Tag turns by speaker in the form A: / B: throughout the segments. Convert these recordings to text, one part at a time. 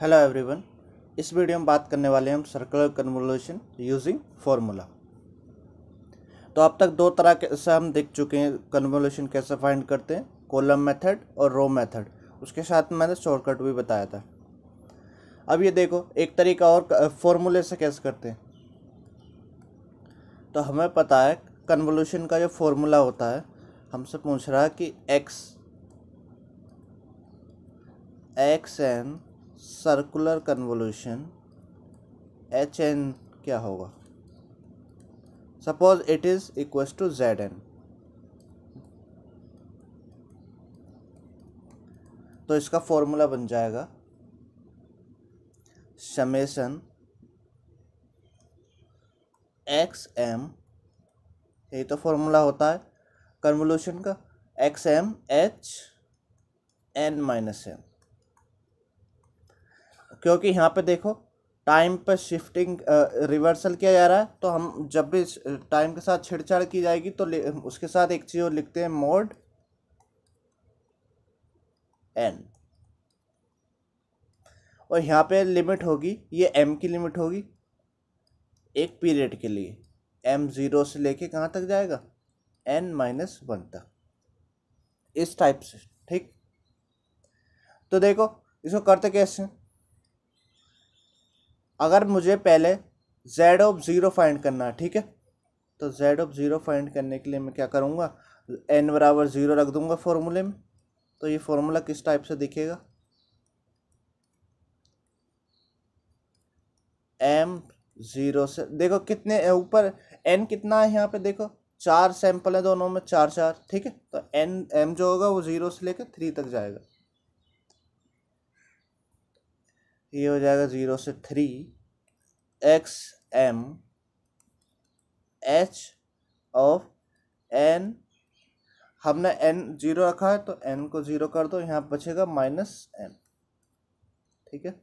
A: hello everyone इस video में बात करने वाले हैं हम सर्कुलर कन्वोल्यूशन यूजिंग फॉर्मूला तो अब तक दो तरह के से हम देख चुके हैं कन्वोल्यूशन कैसे फाइंड करते हैं कॉलम मेथड और रो मेथड उसके साथ मैंने शॉर्टकट भी बताया था अब ये देखो एक तरीका और फॉर्मूले से कैसे करते हैं तो हमें पता है कन्वोल्यूशन का जो फॉर्मूला होता है हमसे पूछ रहा है कि X X N circular convolution H N क्या होगा suppose it is equal to Z N तो इसका फॉर्मूला बन जाएगा समेसन एक्स एम यही तो फॉर्मूला होता है कन्वोल्यूशन का X M H N minus M क्योंकि यहाँ पे देखो टाइम पर शिफ्टिंग रिवर्सल किया जा रहा है तो हम जब भी टाइम के साथ छेड़छाड़ की जाएगी तो उसके साथ एक चीज़ लिखते हैं मोड एन और यहाँ पे लिमिट होगी ये एम की लिमिट होगी एक पीरियड के लिए एम ज़ीरो से लेके कहाँ तक जाएगा एन माइनस वन तक इस टाइप से ठीक तो देखो इसको करते कैसे अगर मुझे पहले जेड ऑफ ज़ीरो फाइंड करना है ठीक है तो जेड ऑफ ज़ीरो फाइंड करने के लिए मैं क्या करूँगा एन बराबर ज़ीरो रख दूँगा फॉर्मूले में तो ये फॉर्मूला किस टाइप से दिखेगा एम ज़ीरो से देखो कितने ऊपर एन कितना है यहाँ पे देखो चार सैंपल है दोनों में चार चार ठीक है तो एन एम जो होगा वो ज़ीरो से लेकर थ्री तक जाएगा ये हो जाएगा ज़ीरो से three X M H of N हमने एन जीरो रखा है तो एन को ज़ीरो कर दो यहाँ बचेगा माइनस एम ठीक है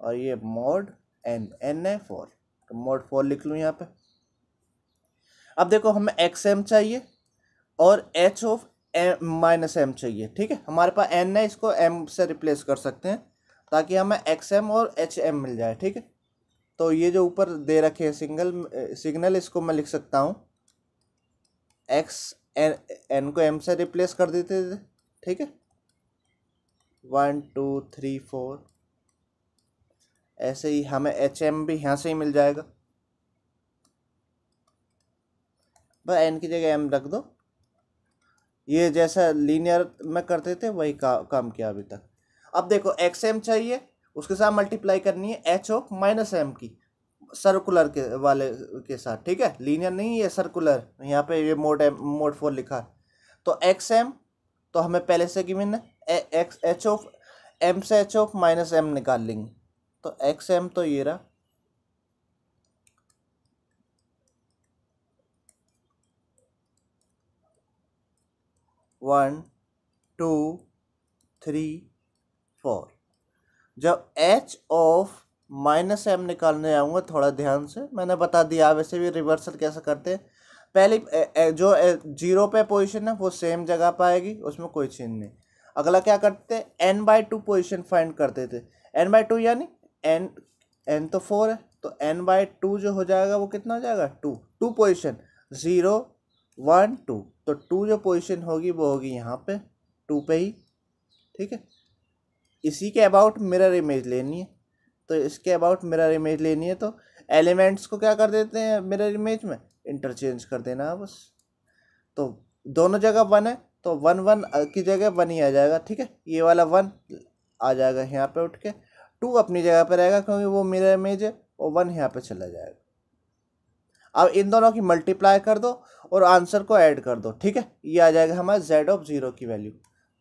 A: और ये मोड एन एन है फोर तो मोड फोर लिख लूँ यहाँ पे अब देखो हमें एक्स एम चाहिए और H of M minus M चाहिए ठीक है हमारे पास एन है इसको एम से रिप्लेस कर सकते हैं ताकि हमें एक्स एम और एच एम मिल जाए ठीक है तो ये जो ऊपर दे रखे हैं सिंगल सिग्नल इसको मैं लिख सकता हूँ एक्स एन एन को एम से रिप्लेस कर देते थे ठीक है वन टू थ्री फोर ऐसे ही हमें एच एम भी यहाँ से ही मिल जाएगा बस एन की जगह एम रख दो ये जैसा लीनियर में करते थे वही का, काम किया अभी तक अब देखो एक्स एम चाहिए उसके साथ मल्टीप्लाई करनी है एच ओ माइनस एम की सर्कुलर के वाले के साथ ठीक है लीनियर नहीं है सर्कुलर यहाँ पे ये मोड एम मोड फोर लिखा तो एक्स एम तो हमें पहले से गिवन है एक्स एच ओ एम से एच ओ माइनस एम निकाल लेंगे तो एक्स एम तो ये रहा वन टू थ्री फोर जब एच ऑफ माइनस एम निकालने आऊँगा थोड़ा ध्यान से मैंने बता दिया वैसे भी रिवर्सल कैसे करते हैं पहली जो जीरो पे पोजीशन है वो सेम जगह पर आएगी उसमें कोई चेंज नहीं अगला क्या करते हैं N by two position find करते थे एन बाई टू यानी एन एन तो फोर है तो एन बाई टू जो हो जाएगा वो कितना हो जाएगा two two position zero one two तो टू जो पोजिशन होगी वो होगी यहाँ पे टू पे ही ठीक है इसी के अबाउट मिरर इमेज लेनी है तो इसके अबाउट मिरर इमेज लेनी है तो एलिमेंट्स को क्या कर देते हैं मिरर इमेज में इंटरचेंज कर देना है बस तो दोनों जगह वन है तो वन वन की जगह वन ही आ जाएगा ठीक है ये वाला वन आ जाएगा यहाँ पे उठ के टू अपनी जगह पे रहेगा क्योंकि वो मिरर इमेज है और वन यहाँ पे चला जाएगा अब इन दोनों की मल्टीप्लाई कर दो और आंसर को ऐड कर दो ठीक है ये आ जाएगा हमारे जेड ऑफ ज़ीरो की वैल्यू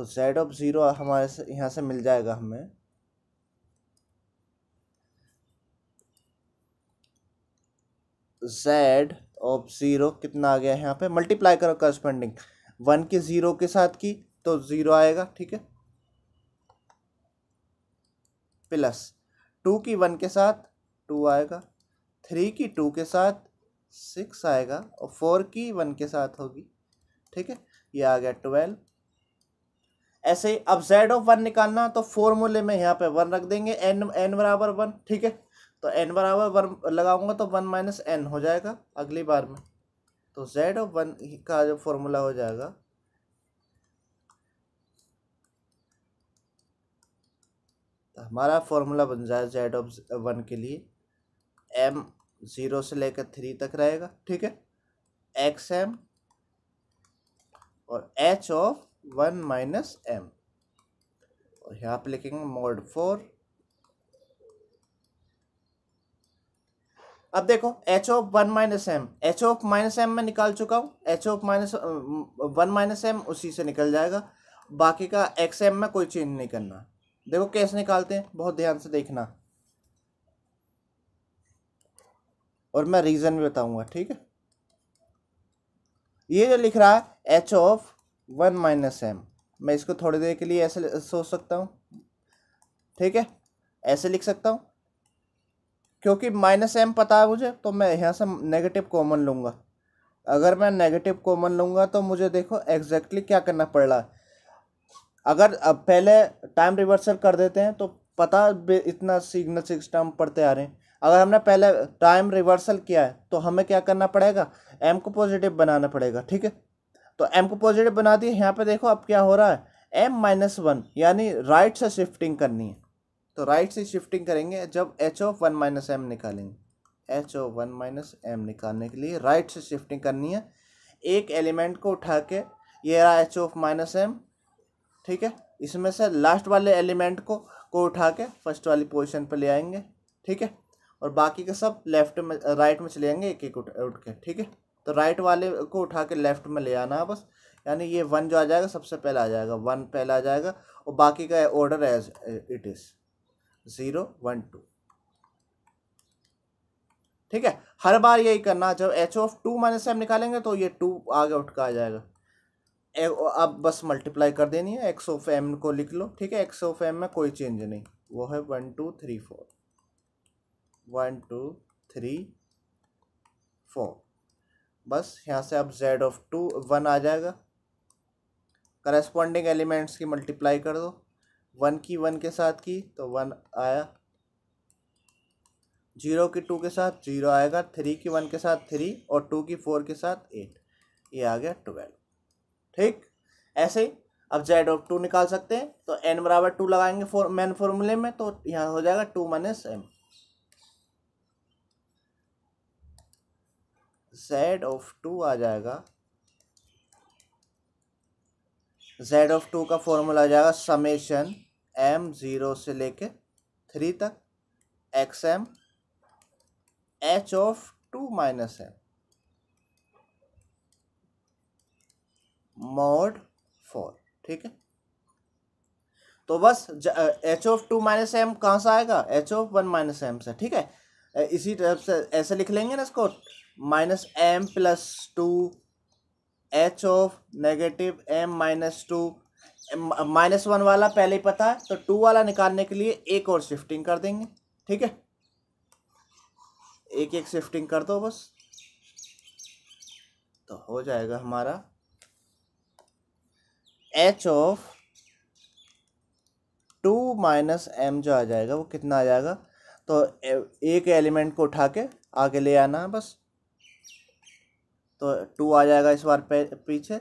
A: तो जेड ऑफ ज़ीरो हमारे से यहाँ से मिल जाएगा हमें जेड ऑफ ज़ीरो कितना आ गया है यहाँ पे मल्टीप्लाई करो करस्पेंडिंग वन की ज़ीरो के साथ की तो ज़ीरो आएगा ठीक है प्लस टू की वन के साथ टू आएगा थ्री की टू के साथ सिक्स आएगा और फोर की वन के साथ होगी ठीक है ये आ गया ट्वेल्व ऐसे ही अब जेड ऑफ वन निकालना तो फॉर्मूले में यहाँ पे वन रख देंगे एन एन बराबर वन ठीक है तो एन बराबर वन लगाऊंगा तो वन माइनस एन हो जाएगा अगली बार में तो जेड ऑफ वन का जो फॉर्मूला हो जाएगा तो हमारा फॉर्मूला बन जाए जेड ऑफ वन के लिए एम ज़ीरो से लेकर थ्री तक रहेगा ठीक है एक्स एम और H of one minus M और यहाँ पे लिखेंगे मोड फोर अब देखो H of one minus M H of minus M मैं निकाल चुका हूँ H of minus one minus M उसी से निकल जाएगा बाकी का एक्स एम में कोई चेंज नहीं करना देखो कैसे निकालते हैं बहुत ध्यान से देखना और मैं रीज़न भी बताऊंगा ठीक है ये जो लिख रहा है H of one minus M मैं इसको थोड़ी देर के लिए ऐसे सोच सकता हूँ ठीक है ऐसे लिख सकता हूँ क्योंकि माइनस एम पता है मुझे तो मैं यहाँ से नेगेटिव कॉमन लूँगा अगर मैं नेगेटिव कॉमन लूँगा तो मुझे देखो एग्जैक्टली क्या करना पड़ रहा है अगर अब पहले टाइम रिवर्सल कर देते हैं तो पता इतना सिग्नल सिस्टम पढ़ते आ रहे हैं अगर हमने पहले टाइम रिवर्सल किया है तो हमें क्या करना पड़ेगा एम को पॉजिटिव बनाना पड़ेगा ठीक है तो एम को पॉजिटिव बना दिए यहाँ पे देखो अब क्या हो रहा है एम माइनस वन यानी राइट से शिफ्टिंग करनी है तो राइट से शिफ्टिंग करेंगे जब H of one minus M निकालेंगे H of one minus M निकालने के लिए राइट से शिफ्टिंग करनी है एक एलिमेंट को उठा के ये रहा एच ओ माइनस एम ठीक है इसमें से लास्ट वाले एलिमेंट को को उठा के फर्स्ट वाली पोजिशन पर ले आएंगे ठीक है और बाकी के सब लेफ्ट में राइट में चले जाएंगे एक एक उठ उठ के ठीक है तो राइट वाले को उठा के लेफ्ट में ले आना है बस यानी ये वन जो आ जाएगा सबसे पहला आ जाएगा वन पहला आ जाएगा और बाकी का order as it is zero one two ठीक है हर बार यही करना जब एच ऑफ टू माइनस से हम निकालेंगे तो ये टू आगे उठ कर आ जाएगा अब बस मल्टीप्लाई कर देनी है एक्स ऑफ एम को लिख लो ठीक है एक्स ऑफ एम में कोई चेंज नहीं वो है one two three four one two three four बस यहाँ से अब जेड ऑफ टू वन आ जाएगा करस्पॉन्डिंग एलिमेंट्स की मल्टीप्लाई कर दो वन की वन के साथ की तो वन आया जीरो की टू के साथ जीरो आएगा थ्री की वन के साथ थ्री और टू की फोर के साथ एट ये आ गया ट्वेल्व ठीक ऐसे ही अब जेड ऑफ टू निकाल सकते हैं तो एन बराबर टू लगाएंगे फॉर मैन फॉर्मूले में तो यहाँ हो जाएगा two minus M Z of two आ जाएगा जेड ऑफ टू का फॉर्मूला आ जाएगा समेशन एम ज़ीरो से लेके थ्री तक X M H of two minus M mode four ठीक है तो बस H of two minus M कहाँ से आएगा H of one minus M से ठीक है इसी तरह से ऐसे लिख लेंगे ना इसको minus M plus two H of negative M minus two minus one वाला पहले ही पता है तो टू वाला निकालने के लिए एक और शिफ्टिंग कर देंगे ठीक है एक एक शिफ्टिंग कर दो बस तो हो जाएगा हमारा H of two minus M जो आ जाएगा वो कितना आ जाएगा तो एक एलिमेंट को उठा के आगे ले आना है बस तो टू आ जाएगा इस बार पीछे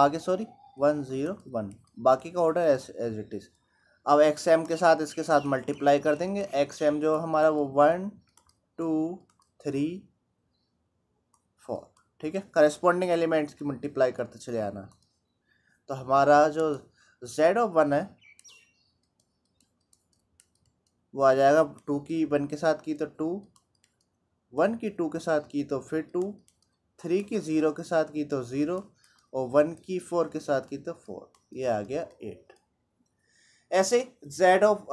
A: आगे सॉरी वन ज़ीरो वन बाकी का order as as it is अब एक्स एम के साथ इसके साथ मल्टीप्लाई कर देंगे एक्स एम जो हमारा वो वन टू थ्री फोर ठीक है करस्पॉन्डिंग एलिमेंट्स की मल्टीप्लाई करते चले आना तो हमारा जो जेड ऑफ वन है वो आ जाएगा टू की वन के साथ की तो टू वन की टू के साथ की तो फिर टू थ्री की ज़ीरो के साथ की तो ज़ीरो और वन की फोर के साथ की तो फोर ये आ गया एट ऐसे जेड ऑफ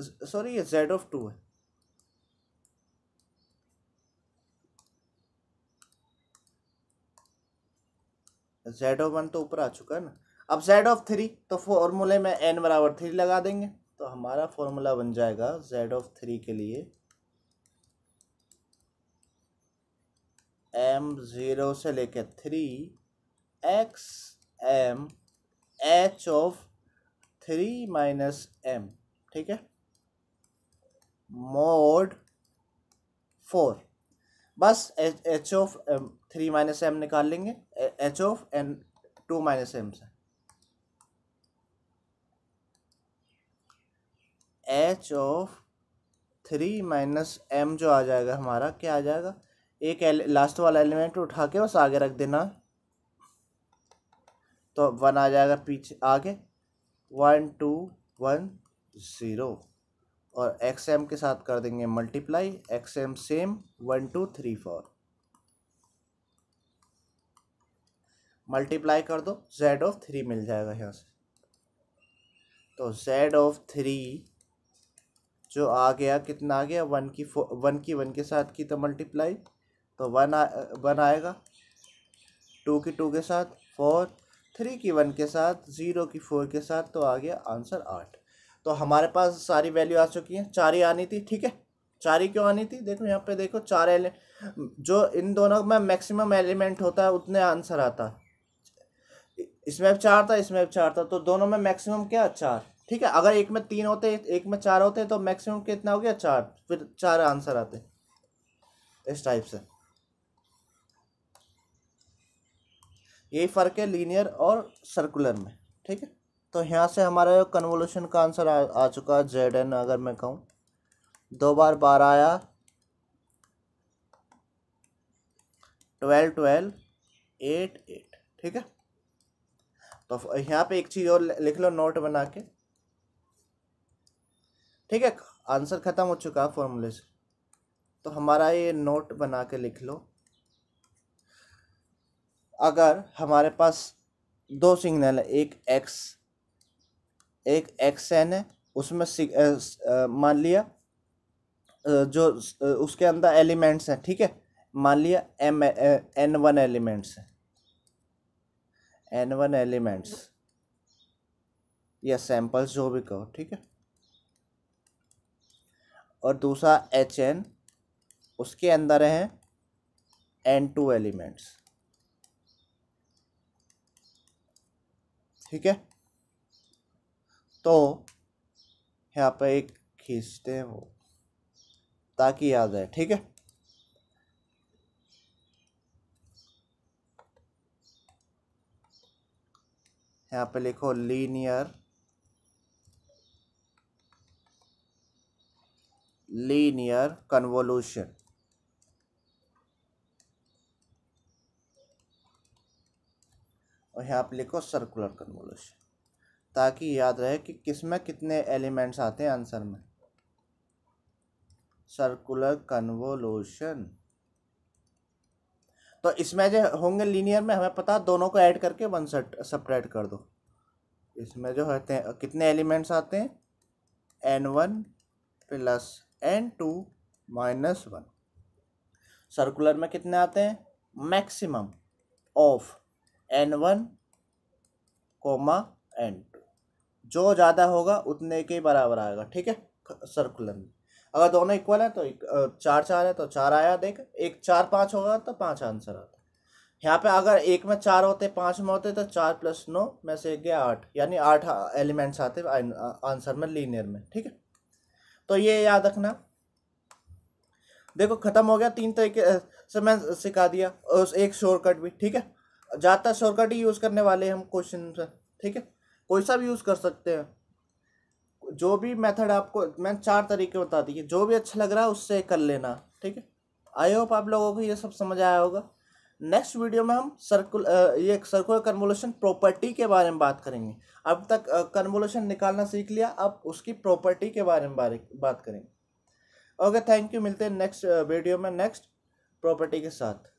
A: सॉरी ये जेड ऑफ टू है जेड ऑफ वन तो ऊपर आ चुका है ना अब जेड ऑफ थ्री तो फॉर्मूले में एन बराबर थ्री लगा देंगे तो हमारा फॉर्मूला बन जाएगा जेड ऑफ थ्री के लिए एम ज़ीरो से लेके three X M H of three minus M ठीक है मोड फोर बस H of three minus M निकाल लेंगे H of N two minus M से H of three minus M जो आ जाएगा हमारा क्या आ जाएगा एक लास्ट वाला एलिमेंट उठा के बस आगे रख देना तो वन आ जाएगा पीछे आगे वन टू वन ज़ीरो और एक्स एम के साथ कर देंगे multiply X M same one two three four multiply कर दो जेड ऑफ थ्री मिल जाएगा यहाँ से तो जेड ऑफ थ्री जो आ गया कितना आ गया वन की फो वन की वन के साथ की तो मल्टीप्लाई तो वन आ वन आएगा टू की टू के साथ फोर थ्री की वन के साथ ज़ीरो की फोर के साथ तो आ गया आंसर आठ तो हमारे पास सारी वैल्यू आ चुकी हैं चार ही आनी थी ठीक है चार ही क्यों आनी थी देखो यहाँ पे देखो चार एले जो इन दोनों में मैक्सिमम एलिमेंट होता है उतने आंसर आता है इसमें चार था इसमें भी चार था तो दोनों में मैक्सिमम क्या चार ठीक है अगर एक में तीन होते एक में चार होते तो मैक्सिमम कितना हो गया चार फिर चार आंसर आते इस टाइप से यही फ़र्क है लीनियर और सर्कुलर में ठीक है तो यहाँ से हमारा कन्वोल्यूशन का आंसर आ, आ चुका है जेड एन अगर मैं कहूँ दो बार बार आया ट्वेल्व ट्वेल्व एट एट ठीक है तो यहाँ पे एक चीज़ और लिख लो नोट बना के ठीक है आंसर ख़त्म हो चुका है फॉर्मूले से तो हमारा ये नोट बना के लिख लो अगर हमारे पास दो सिग्नल है एक एक्स एक एक्स एन है उसमें मान लिया जो उसके अंदर एलिमेंट्स हैं ठीक है मान लिया एम एन वन एलिमेंट्स हैं एन वन एलिमेंट्स या सैंपल्स जो भी कहो ठीक है और दूसरा एच एन उसके अंदर हैं एन टू एलिमेंट्स ठीक है तो यहाँ पर एक खींचते हैं वो ताकि याद है ठीक है यहाँ पे लिखो लीनियर लीनियर कन्वोल्यूशन और यहाँ पर लिखो सर्कुलर कन्वोल्यूशन ताकि याद रहे कि किस में कितने एलिमेंट्स आते हैं आंसर में सर्कुलर कन्वोल्यूशन तो इसमें जो होंगे लीनियर में हमें पता दोनों को ऐड करके वन सेट सप्रेड कर दो इसमें जो होते हैं कितने एलिमेंट्स आते हैं N one plus N two minus one circular में कितने आते हैं maximum of N one comma N two जो ज़्यादा होगा उतने के बराबर आएगा ठीक है सर्कुलर में अगर दोनों इक्वल है तो एक, चार चार है तो चार आया देख एक चार पाँच होगा तो पाँच आंसर आता यहाँ पे अगर एक में चार होते पाँच में होते तो चार प्लस नौ में से एक गया आठ यानी आठ एलिमेंट्स आते आंसर में लीनियर में ठीक है तो ये याद रखना देखो ख़त्म हो गया तीन तरीके तो से मैं सिखा दिया और एक शॉर्टकट भी ठीक है ज़्यादातर शॉर्टकट ही यूज़ करने वाले हम क्वेश्चन से ठीक है कोई सा भी यूज़ कर सकते हैं जो भी मेथड आपको मैं चार तरीके बता दिए जो भी अच्छा लग रहा है उससे कर लेना ठीक है आई होप आप लोगों को ये सब समझ आया होगा नेक्स्ट वीडियो में हम सर्कुल ये सर्कुलर कन्वोल्यूशन प्रॉपर्टी के बारे में बात करेंगे अब तक कन्वोल्यूशन निकालना सीख लिया अब उसकी प्रॉपर्टी के बारे में बात करेंगे ओके थैंक यू मिलते हैं नेक्स्ट वीडियो में नेक्स्ट प्रॉपर्टी के साथ